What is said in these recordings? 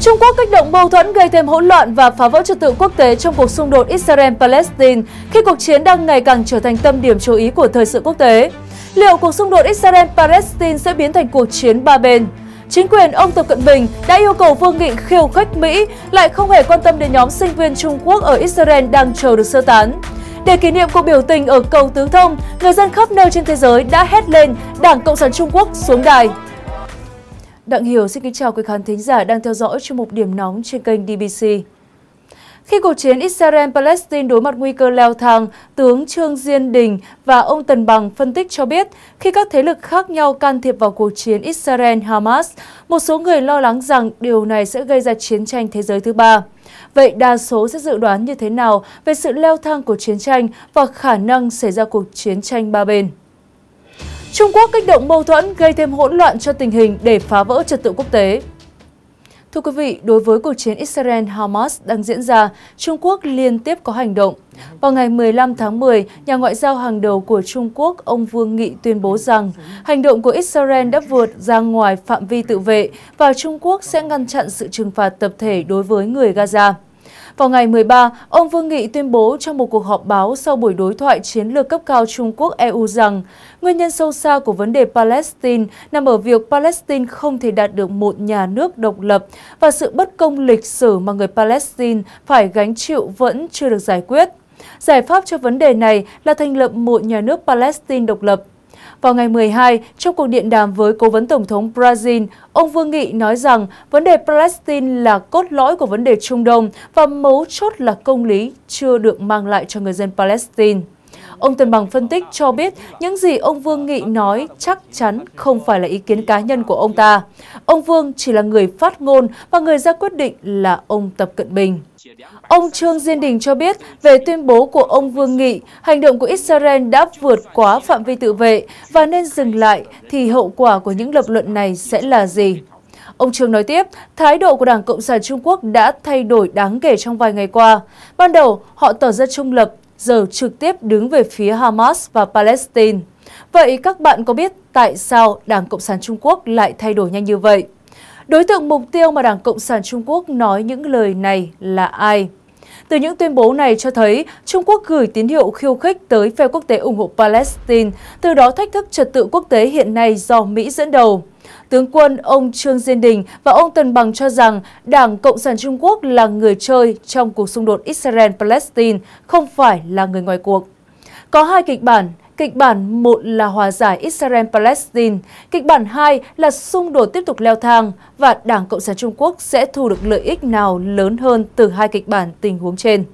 Trung Quốc kích động mâu thuẫn gây thêm hỗn loạn và phá vỡ trật tự quốc tế trong cuộc xung đột Israel-Palestine khi cuộc chiến đang ngày càng trở thành tâm điểm chú ý của thời sự quốc tế. Liệu cuộc xung đột Israel-Palestine sẽ biến thành cuộc chiến ba bên? Chính quyền ông Tập Cận Bình đã yêu cầu Vương Nghị khiêu khích Mỹ lại không hề quan tâm đến nhóm sinh viên Trung Quốc ở Israel đang chờ được sơ tán. Để kỷ niệm cuộc biểu tình ở cầu Tứ Thông, người dân khắp nơi trên thế giới đã hét lên Đảng Cộng sản Trung Quốc xuống đài. Đặng Hiểu xin kính chào quý khán thính giả đang theo dõi chương mục điểm nóng trên kênh DBC. Khi cuộc chiến Israel-Palestine đối mặt nguy cơ leo thang, tướng Trương Diên Đình và ông Tần Bằng phân tích cho biết, khi các thế lực khác nhau can thiệp vào cuộc chiến Israel-Hamas, một số người lo lắng rằng điều này sẽ gây ra chiến tranh thế giới thứ ba. Vậy đa số sẽ dự đoán như thế nào về sự leo thang của chiến tranh và khả năng xảy ra cuộc chiến tranh ba bên? Trung Quốc kích động mâu thuẫn gây thêm hỗn loạn cho tình hình để phá vỡ trật tự quốc tế. Thưa quý vị, đối với cuộc chiến Israel-Hamas đang diễn ra, Trung Quốc liên tiếp có hành động. Vào ngày 15 tháng 10, nhà ngoại giao hàng đầu của Trung Quốc, ông Vương Nghị tuyên bố rằng hành động của Israel đã vượt ra ngoài phạm vi tự vệ và Trung Quốc sẽ ngăn chặn sự trừng phạt tập thể đối với người Gaza. Vào ngày 13, ông Vương Nghị tuyên bố trong một cuộc họp báo sau buổi đối thoại chiến lược cấp cao Trung Quốc-EU rằng nguyên nhân sâu xa của vấn đề Palestine nằm ở việc Palestine không thể đạt được một nhà nước độc lập và sự bất công lịch sử mà người Palestine phải gánh chịu vẫn chưa được giải quyết. Giải pháp cho vấn đề này là thành lập một nhà nước Palestine độc lập vào ngày 12, trong cuộc điện đàm với Cố vấn Tổng thống Brazil, ông Vương Nghị nói rằng vấn đề Palestine là cốt lõi của vấn đề Trung Đông và mấu chốt là công lý chưa được mang lại cho người dân Palestine. Ông Tân Bằng phân tích cho biết những gì ông Vương Nghị nói chắc chắn không phải là ý kiến cá nhân của ông ta. Ông Vương chỉ là người phát ngôn và người ra quyết định là ông Tập Cận Bình. Ông Trương Diên Đình cho biết về tuyên bố của ông Vương Nghị, hành động của Israel đã vượt quá phạm vi tự vệ và nên dừng lại thì hậu quả của những lập luận này sẽ là gì? Ông Trương nói tiếp, thái độ của Đảng Cộng sản Trung Quốc đã thay đổi đáng kể trong vài ngày qua. Ban đầu, họ tỏ ra trung lập, giờ trực tiếp đứng về phía Hamas và Palestine. Vậy các bạn có biết tại sao Đảng Cộng sản Trung Quốc lại thay đổi nhanh như vậy? Đối tượng mục tiêu mà Đảng Cộng sản Trung Quốc nói những lời này là ai? Từ những tuyên bố này cho thấy, Trung Quốc gửi tín hiệu khiêu khích tới phe quốc tế ủng hộ Palestine, từ đó thách thức trật tự quốc tế hiện nay do Mỹ dẫn đầu. Tướng quân ông Trương Diên Đình và ông Tần Bằng cho rằng Đảng Cộng sản Trung Quốc là người chơi trong cuộc xung đột Israel-Palestine, không phải là người ngoài cuộc. Có hai kịch bản, Kịch bản một là hòa giải Israel-Palestine, kịch bản 2 là xung đột tiếp tục leo thang và Đảng Cộng sản Trung Quốc sẽ thu được lợi ích nào lớn hơn từ hai kịch bản tình huống trên.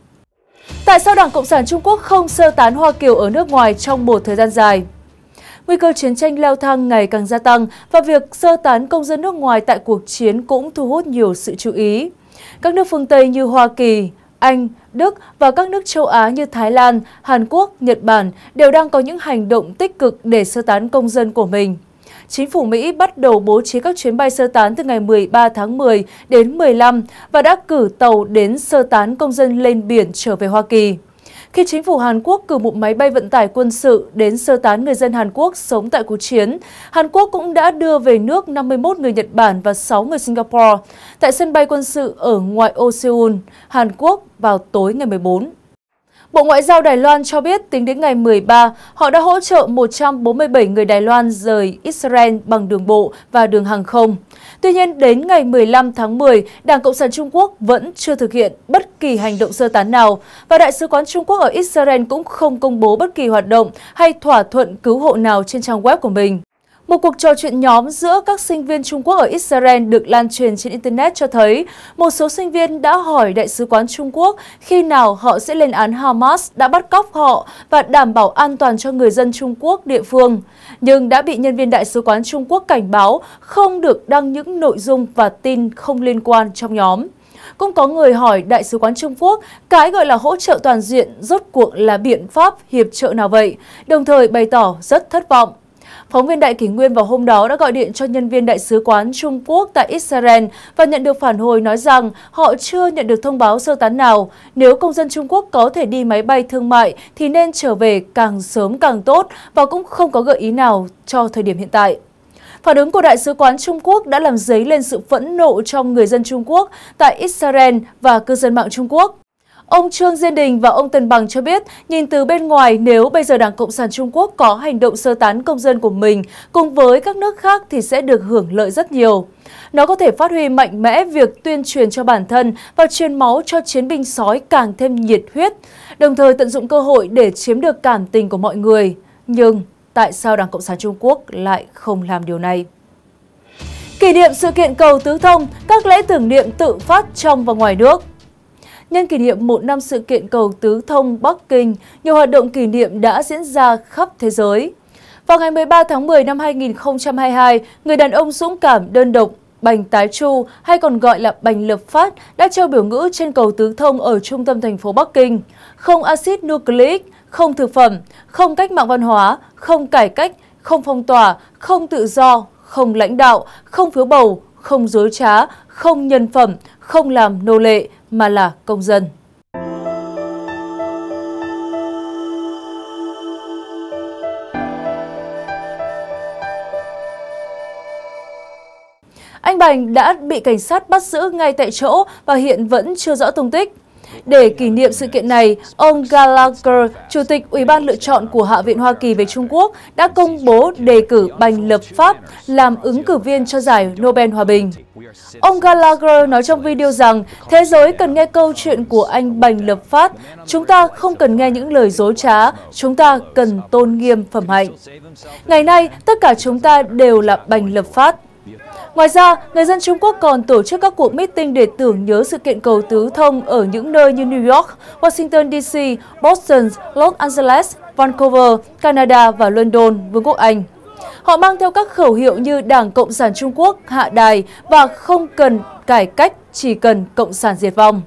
Tại sao Đảng Cộng sản Trung Quốc không sơ tán Hoa Kiều ở nước ngoài trong một thời gian dài? Nguy cơ chiến tranh leo thang ngày càng gia tăng và việc sơ tán công dân nước ngoài tại cuộc chiến cũng thu hút nhiều sự chú ý. Các nước phương Tây như Hoa Kỳ, anh, Đức và các nước châu Á như Thái Lan, Hàn Quốc, Nhật Bản đều đang có những hành động tích cực để sơ tán công dân của mình. Chính phủ Mỹ bắt đầu bố trí các chuyến bay sơ tán từ ngày 13 tháng 10 đến 15 và đã cử tàu đến sơ tán công dân lên biển trở về Hoa Kỳ khi chính phủ Hàn Quốc cử một máy bay vận tải quân sự đến sơ tán người dân Hàn Quốc sống tại cuộc chiến, Hàn Quốc cũng đã đưa về nước 51 người Nhật Bản và 6 người Singapore tại sân bay quân sự ở ngoại ô Seoul, Hàn Quốc vào tối ngày 14 Bộ Ngoại giao Đài Loan cho biết tính đến ngày 13, họ đã hỗ trợ 147 người Đài Loan rời Israel bằng đường bộ và đường hàng không. Tuy nhiên, đến ngày 15 tháng 10, Đảng Cộng sản Trung Quốc vẫn chưa thực hiện bất kỳ hành động sơ tán nào và Đại sứ quán Trung Quốc ở Israel cũng không công bố bất kỳ hoạt động hay thỏa thuận cứu hộ nào trên trang web của mình. Một cuộc trò chuyện nhóm giữa các sinh viên Trung Quốc ở Israel được lan truyền trên Internet cho thấy một số sinh viên đã hỏi Đại sứ quán Trung Quốc khi nào họ sẽ lên án Hamas đã bắt cóc họ và đảm bảo an toàn cho người dân Trung Quốc địa phương, nhưng đã bị nhân viên Đại sứ quán Trung Quốc cảnh báo không được đăng những nội dung và tin không liên quan trong nhóm. Cũng có người hỏi Đại sứ quán Trung Quốc cái gọi là hỗ trợ toàn diện rốt cuộc là biện pháp hiệp trợ nào vậy, đồng thời bày tỏ rất thất vọng. Phóng viên Đại Kỷ Nguyên vào hôm đó đã gọi điện cho nhân viên Đại sứ quán Trung Quốc tại Israel và nhận được phản hồi nói rằng họ chưa nhận được thông báo sơ tán nào. Nếu công dân Trung Quốc có thể đi máy bay thương mại thì nên trở về càng sớm càng tốt và cũng không có gợi ý nào cho thời điểm hiện tại. Phản ứng của Đại sứ quán Trung Quốc đã làm dấy lên sự phẫn nộ trong người dân Trung Quốc tại Israel và cư dân mạng Trung Quốc. Ông Trương Diên Đình và ông Tân Bằng cho biết, nhìn từ bên ngoài nếu bây giờ Đảng Cộng sản Trung Quốc có hành động sơ tán công dân của mình cùng với các nước khác thì sẽ được hưởng lợi rất nhiều. Nó có thể phát huy mạnh mẽ việc tuyên truyền cho bản thân và truyền máu cho chiến binh sói càng thêm nhiệt huyết, đồng thời tận dụng cơ hội để chiếm được cảm tình của mọi người. Nhưng tại sao Đảng Cộng sản Trung Quốc lại không làm điều này? Kỷ niệm sự kiện cầu tứ thông, các lễ tưởng niệm tự phát trong và ngoài nước. Nhân kỷ niệm một năm sự kiện cầu tứ thông Bắc Kinh, nhiều hoạt động kỷ niệm đã diễn ra khắp thế giới. Vào ngày 13 tháng 10 năm 2022, người đàn ông dũng cảm đơn độc Bành Tái Chu hay còn gọi là Bành Lập Phát đã treo biểu ngữ trên cầu Tứ Thông ở trung tâm thành phố Bắc Kinh. Không axit nucleic, không thực phẩm, không cách mạng văn hóa, không cải cách, không phong tỏa, không tự do, không lãnh đạo, không phiếu bầu, không dối trá, không nhân phẩm, không làm nô lệ, mà là công dân. Anh Bành đã bị cảnh sát bắt giữ ngay tại chỗ và hiện vẫn chưa rõ tung tích. Để kỷ niệm sự kiện này, ông Gallagher, Chủ tịch Ủy ban lựa chọn của Hạ viện Hoa Kỳ về Trung Quốc, đã công bố đề cử bành lập Pháp làm ứng cử viên cho giải Nobel Hòa Bình. Ông Gallagher nói trong video rằng thế giới cần nghe câu chuyện của anh Bành Lập Phát. Chúng ta không cần nghe những lời dối trá, chúng ta cần tôn nghiêm phẩm hạnh. Ngày nay, tất cả chúng ta đều là Bành Lập Phát. Ngoài ra, người dân Trung Quốc còn tổ chức các cuộc meeting để tưởng nhớ sự kiện cầu tứ thông ở những nơi như New York, Washington DC, Boston, Los Angeles, Vancouver, Canada và London, Vương quốc Anh. Họ mang theo các khẩu hiệu như Đảng Cộng sản Trung Quốc hạ đài và không cần cải cách, chỉ cần Cộng sản diệt vong.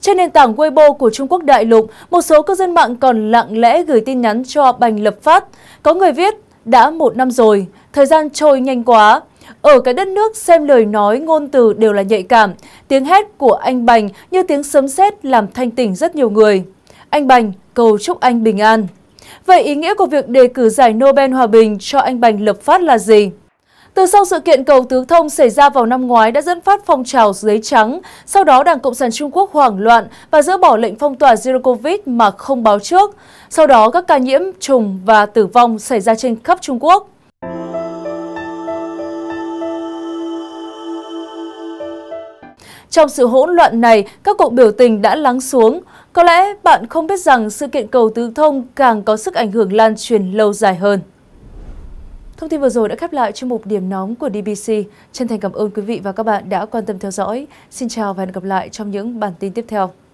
Trên nền tảng Weibo của Trung Quốc đại lục, một số cư dân mạng còn lặng lẽ gửi tin nhắn cho Bành Lập Phát. Có người viết, đã một năm rồi, thời gian trôi nhanh quá, ở cái đất nước xem lời nói ngôn từ đều là nhạy cảm, tiếng hét của anh Bành như tiếng sấm sét làm thanh tỉnh rất nhiều người. Anh Bành cầu chúc anh bình an. Vậy ý nghĩa của việc đề cử giải Nobel Hòa Bình cho anh Bành Lập Phát là gì? Từ sau sự kiện cầu tứ thông xảy ra vào năm ngoái đã dẫn phát phong trào giấy trắng, sau đó Đảng Cộng sản Trung Quốc hoảng loạn và dỡ bỏ lệnh phong tỏa Zero Covid mà không báo trước. Sau đó các ca nhiễm, trùng và tử vong xảy ra trên khắp Trung Quốc. Trong sự hỗn loạn này, các cuộc biểu tình đã lắng xuống. Có lẽ bạn không biết rằng sự kiện cầu tứ thông càng có sức ảnh hưởng lan truyền lâu dài hơn. Thông tin vừa rồi đã khép lại chuyên mục điểm nóng của DBC. Chân thành cảm ơn quý vị và các bạn đã quan tâm theo dõi. Xin chào và hẹn gặp lại trong những bản tin tiếp theo.